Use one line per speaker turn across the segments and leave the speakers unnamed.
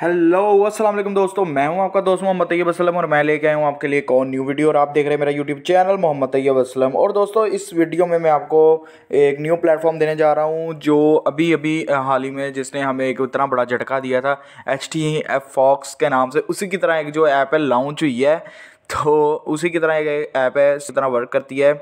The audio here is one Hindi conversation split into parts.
हेलो अस्सलाम वालेकुम दोस्तों मैं हूं आपका दोस्त मोहम्मद तैयब असलम और मैं लेके आया हूं आपके लिए एक और न्यू वीडियो और आप देख रहे हैं मेरा यूट्यूब चैनल मोहम्मद तैयब असलम और दोस्तों इस वीडियो में मैं आपको एक न्यू प्लेटफॉर्म देने जा रहा हूं जो अभी अभी हाल ही में जिसने हमें एक इतना बड़ा झटका दिया था एच टी एफ फॉक्स के नाम से उसी की तरह एक जो ऐप है लॉन्च हुई है तो उसी की तरह एक ऐप है इस तरह वर्क करती है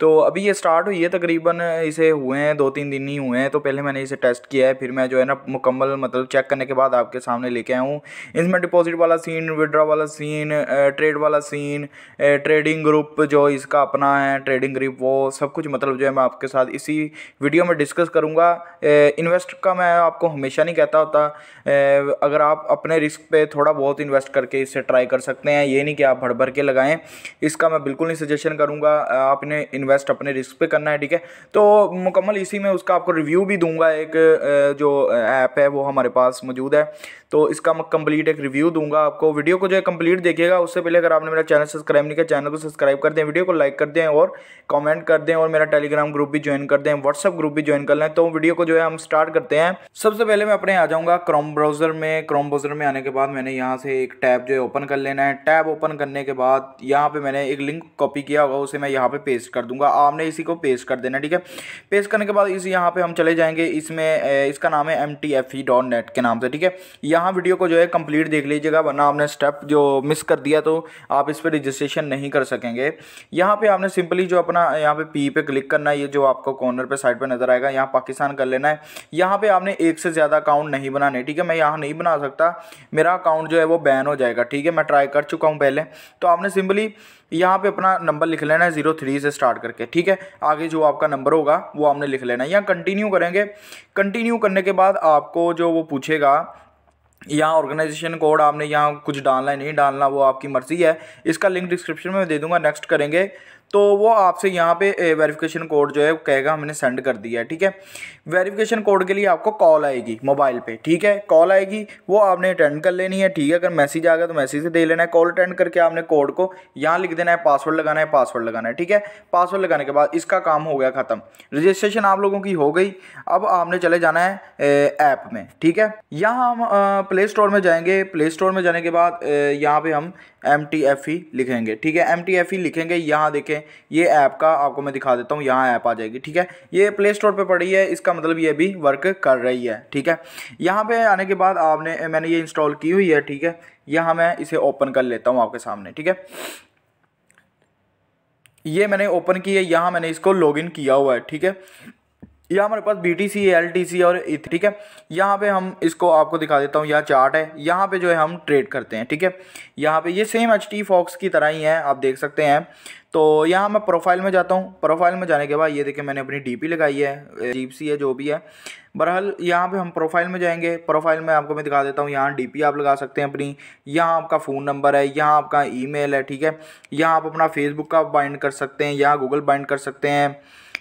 तो अभी ये स्टार्ट हुई है तकरीबन इसे हुए हैं दो तीन दिन ही हुए हैं तो पहले मैंने इसे टेस्ट किया है फिर मैं जो है ना मुकम्मल मतलब चेक करने के बाद आपके सामने लेके आया हूँ इसमें डिपॉजिट वाला सीन विड्रा वाला सीन ट्रेड वाला सीन ट्रेडिंग ग्रुप जो इसका अपना है ट्रेडिंग ग्रुप वो सब कुछ मतलब जो है मैं आपके साथ इसी वीडियो में डिस्कस करूँगा इन्वेस्ट का मैं आपको हमेशा नहीं कहता होता अगर आप अपने रिस्क पर थोड़ा बहुत इन्वेस्ट करके इससे ट्राई कर सकते हैं ये नहीं कि आप भड़ भर के लगाएँ इसका मैं बिल्कुल नहीं सजेशन करूँगा आपने इन्वेस्ट अपने रिस्क पे करना है ठीक है तो मुकम्मल इसी में उसका आपको रिव्यू भी दूंगा एक जो ऐप है वो हमारे पास मौजूद है तो इसका मैं कंप्लीट एक रिव्यू दूंगा आपको वीडियो को जो है कंप्लीट देखिएगा उससे पहले अगर आपने मेरा चैनल सब्सक्राइब नहीं किया चैनल को सब्सक्राइब कर दें वीडियो को लाइक कर दें और कमेंट कर दें और मेरा टेलीग्राम ग्रुप भी ज्वाइन कर दें व्हाट्सअप ग्रुप भी ज्वाइन कर लें तो वीडियो को जो है हम स्टार्ट करते हैं सबसे पहले मैं अपने आ जाऊँगा क्रोम ब्राउज़र में क्रोम ब्राउज़र में आने के बाद मैंने यहाँ से एक टैब जो है ओपन कर लेना है टैब ओपन करने के बाद यहाँ पर मैंने एक लिंक कॉपी किया होगा उसे मैं यहाँ पर पे पेस्ट कर दूँगा दूंगा आपने इसी को पेश कर देना ठीक है पेश करने के बाद इसी यहाँ पर हम चले जाएंगे इसमें इसका नाम है एम e के नाम से ठीक है यहाँ वीडियो को जो है कंप्लीट देख लीजिएगा वरना आपने स्टेप जो मिस कर दिया तो आप इस पर रजिस्ट्रेशन नहीं कर सकेंगे यहाँ पे आपने सिंपली जो अपना यहाँ पे पी पे क्लिक करना है ये जो आपको कॉर्नर पे साइड पे नज़र आएगा यहाँ पाकिस्तान कर लेना है यहाँ पे आपने एक से ज़्यादा अकाउंट नहीं बनाने ठीक है मैं यहाँ नहीं बना सकता मेरा अकाउंट जो है वो बैन हो जाएगा ठीक है मैं ट्राई कर चुका हूँ पहले तो आपने सिंपली यहाँ पे अपना नंबर लिख लेना है जीरो थ्री से स्टार्ट करके ठीक है आगे जो आपका नंबर होगा वो आपने लिख लेना है यहाँ कंटिन्यू करेंगे कंटिन्यू करने के बाद आपको जो वो पूछेगा यहाँ ऑर्गेनाइजेशन कोड आपने यहाँ कुछ डालना है नहीं डालना वो आपकी मर्ज़ी है इसका लिंक डिस्क्रिप्शन में दे दूंगा नेक्स्ट करेंगे तो वो आपसे यहाँ पे वेरिफिकेशन कोड जो है कहेगा हमने सेंड कर दिया है ठीक है वेरिफिकेशन कोड के लिए आपको कॉल आएगी मोबाइल पे ठीक है कॉल आएगी वो आपने अटेंड कर लेनी है ठीक है अगर मैसेज आ गया तो मैसेज से दे लेना है कॉल अटेंड करके आपने कोड को यहाँ लिख देना है पासवर्ड लगाना है पासवर्ड लगाना है ठीक है पासवर्ड लगाने के बाद इसका काम हो गया ख़त्म रजिस्ट्रेशन आप लोगों की हो गई अब आपने चले जाना है ऐप में ठीक है यहाँ हम प्ले स्टोर में जाएंगे प्ले स्टोर में जाने के बाद यहाँ पर हम एम टी एफ ई लिखेंगे ठीक है एम टी एफ ई लिखेंगे यहाँ देखें ये ऐप का आपको मैं दिखा देता हूँ यहाँ ऐप आ जाएगी ठीक है ये प्ले स्टोर पर पड़ी है इसका मतलब ये भी वर्क कर रही है ठीक है यहाँ पे आने के बाद आपने मैंने ये इंस्टॉल की हुई है ठीक है यहाँ मैं इसे ओपन कर लेता हूँ आपके सामने ठीक है ये मैंने ओपन की है यहाँ मैंने इसको इन किया हुआ है ठीक है या हमारे पास B T C L T C और e ठीक है यहाँ पे हम इसको आपको दिखा देता हूँ यहाँ चार्ट है यहाँ पे जो है हम ट्रेड करते हैं ठीक है यहाँ पे ये सेम एच टी फॉक्स की तरह ही है आप देख सकते हैं तो यहाँ मैं प्रोफाइल में जाता हूँ प्रोफाइल में जाने के बाद ये देखिए मैंने अपनी डी पी लगाई है जीप सी है जो भी है बहरहाल यहाँ पे हम प्रोफाइल में जाएंगे प्रोफाइल में आपको मैं दिखा देता हूँ यहाँ डीपी आप लगा सकते हैं अपनी यहाँ आपका फ़ोन नंबर है यहाँ आपका ईमेल है ठीक है यहाँ आप अपना फेसबुक का बाइंड कर सकते हैं यहाँ गूगल बाइंड कर सकते हैं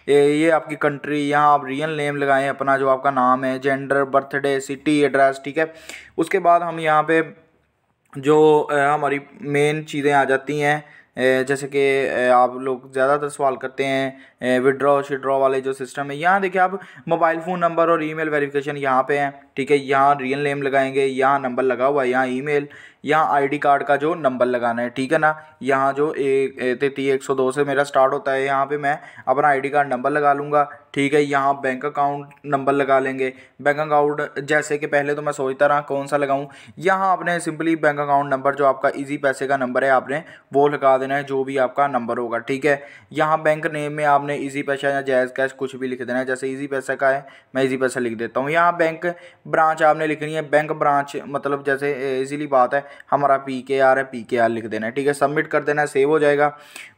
ये आपकी कंट्री यहाँ आप रियल नेम लगाएं अपना जो आपका नाम है जेंडर बर्थडे सिटी एड्रेस ठीक है उसके बाद हम यहाँ पे जो हमारी मेन चीज़ें आ जाती हैं जैसे कि आप लोग ज़्यादातर सवाल करते हैं विड्रॉ शिड्रॉ वाले जो सिस्टम है यहाँ देखिए आप मोबाइल फ़ोन नंबर और ईमेल वेरिफिकेशन यहाँ पे हैं ठीक है यहाँ रियल नेम लगाएंगे यहाँ नंबर लगा हुआ है यहाँ ईमेल यहाँ आईडी कार्ड का जो नंबर लगाना है ठीक है ना यहाँ जो एक तेती एक सौ दो से मेरा स्टार्ट होता है यहाँ पे मैं अपना आईडी कार्ड नंबर लगा लूँगा ठीक है यहाँ बैंक अकाउंट नंबर लगा लेंगे बैंक अकाउंट जैसे कि पहले तो मैं सोचता रहा कौन सा लगाऊँ यहाँ आपने सिंपली बैंक अकाउंट नंबर जो आपका इजी पैसे का नंबर है आपने वो लगा देना है जो भी आपका नंबर होगा ठीक है यहाँ बैंक नेम में आपने इजी पैसा या जैज़ कैश कुछ भी लिख देना है जैसे ईजी पैसे का है मैं इजी पैसा लिख देता हूँ यहाँ बैंक ब्रांच आपने लिखनी है बैंक ब्रांच मतलब जैसे ईजीली बात है हमारा पी के आर है पी के आर लिख देना है ठीक है सबमिट कर देना है सेव हो जाएगा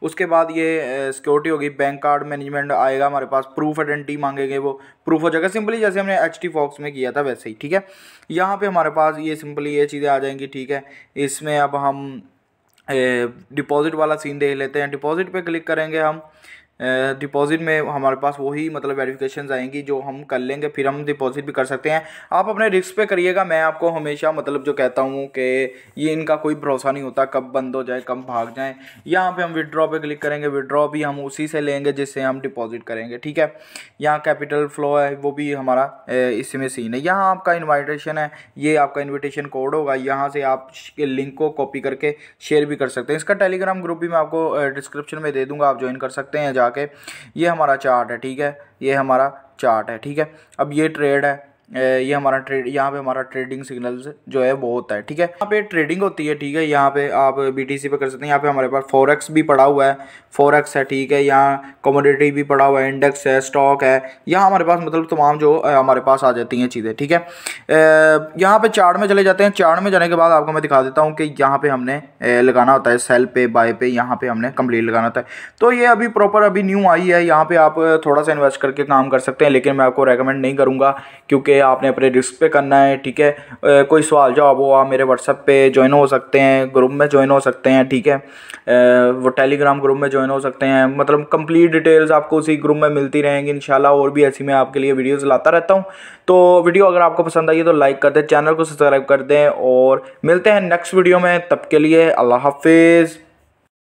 उसके बाद ये सिक्योरिटी होगी बैंक कार्ड मैनेजमेंट आएगा हमारे पास प्रूफ आइडेंटिटी मांगेंगे वो प्रूफ हो जाएगा सिंपली जैसे हमने एच टी फॉक्स में किया था वैसे ही ठीक है यहाँ पर हमारे पास ये सिंपली ये चीज़ें आ जाएंगी ठीक है इसमें अब हम डिपॉजिट वाला सीन देख लेते हैं डिपॉजिट पर क्लिक करेंगे हम डिपॉजिट में हमारे पास वही मतलब वेरिफिकेशन आएंगी जो हम कर लेंगे फिर हम डिपॉजिट भी कर सकते हैं आप अपने रिस्क पे करिएगा मैं आपको हमेशा मतलब जो कहता हूँ कि ये इनका कोई भरोसा नहीं होता कब बंद हो जाए कब भाग जाए यहाँ पे हम विड्रॉ पे क्लिक करेंगे विड्रॉ भी हम उसी से लेंगे जिससे हम डिपॉजिट करेंगे ठीक है यहाँ कैपिटल फ्लो है वो भी हमारा इसमें सीन है यहाँ आपका इन्वाइटेशन है ये आपका इन्विटेशन कोड होगा यहाँ से आप लिंक को कॉपी करके शेयर भी कर सकते हैं इसका टेलीग्राम ग्रुप भी मैं आपको डिस्क्रिप्शन में दे दूँगा आप ज्वाइन कर सकते हैं जा के ये हमारा चार्ट है ठीक है ये हमारा चार्ट है ठीक है अब ये ट्रेड है ये हमारा ट्रेड यहाँ पे हमारा ट्रेडिंग सिग्नल्स जो है वो होता है ठीक है यहाँ पे ट्रेडिंग होती है ठीक है यहाँ पे आप बीटीसी पे कर सकते हैं यहाँ पे हमारे पास फोरेक्स भी पड़ा हुआ है फोरेक्स है ठीक है यहाँ कमोडिटी भी पड़ा हुआ है इंडेक्स है स्टॉक है यहाँ हमारे पास मतलब तमाम जो हमारे पास आ जाती हैं चीज़ें ठीक है यहाँ पर चार्ट में चले जाते हैं चार्ट में जाने के बाद आपको मैं दिखा देता हूँ कि यहाँ पर हमने लगाना होता है सेल पे बाय पे यहाँ पर हमने कम्प्लीट लगाना होता है तो ये अभी प्रॉपर अभी न्यू आई है यहाँ पर आप थोड़ा सा इन्वेस्ट करके काम कर सकते हैं लेकिन मैं आपको रेकमेंड नहीं करूँगा क्योंकि आपने अपने रिस्क पे करना है ठीक है कोई सवाल जवाब हो आप मेरे व्हाट्सअप पे ज्वाइन हो सकते हैं ग्रुप में ज्वाइन हो सकते हैं ठीक है वो टेलीग्राम ग्रुप में ज्वाइन हो सकते हैं मतलब कंप्लीट डिटेल्स आपको उसी ग्रुप में मिलती रहेंगी इंशाल्लाह और भी ऐसी मैं आपके लिए वीडियोस लाता रहता हूँ तो वीडियो अगर आपको पसंद आई तो लाइक कर दें चैनल को सब्सक्राइब कर दें और मिलते हैं नेक्स्ट वीडियो में तब के लिए अल्लाह हाफिज़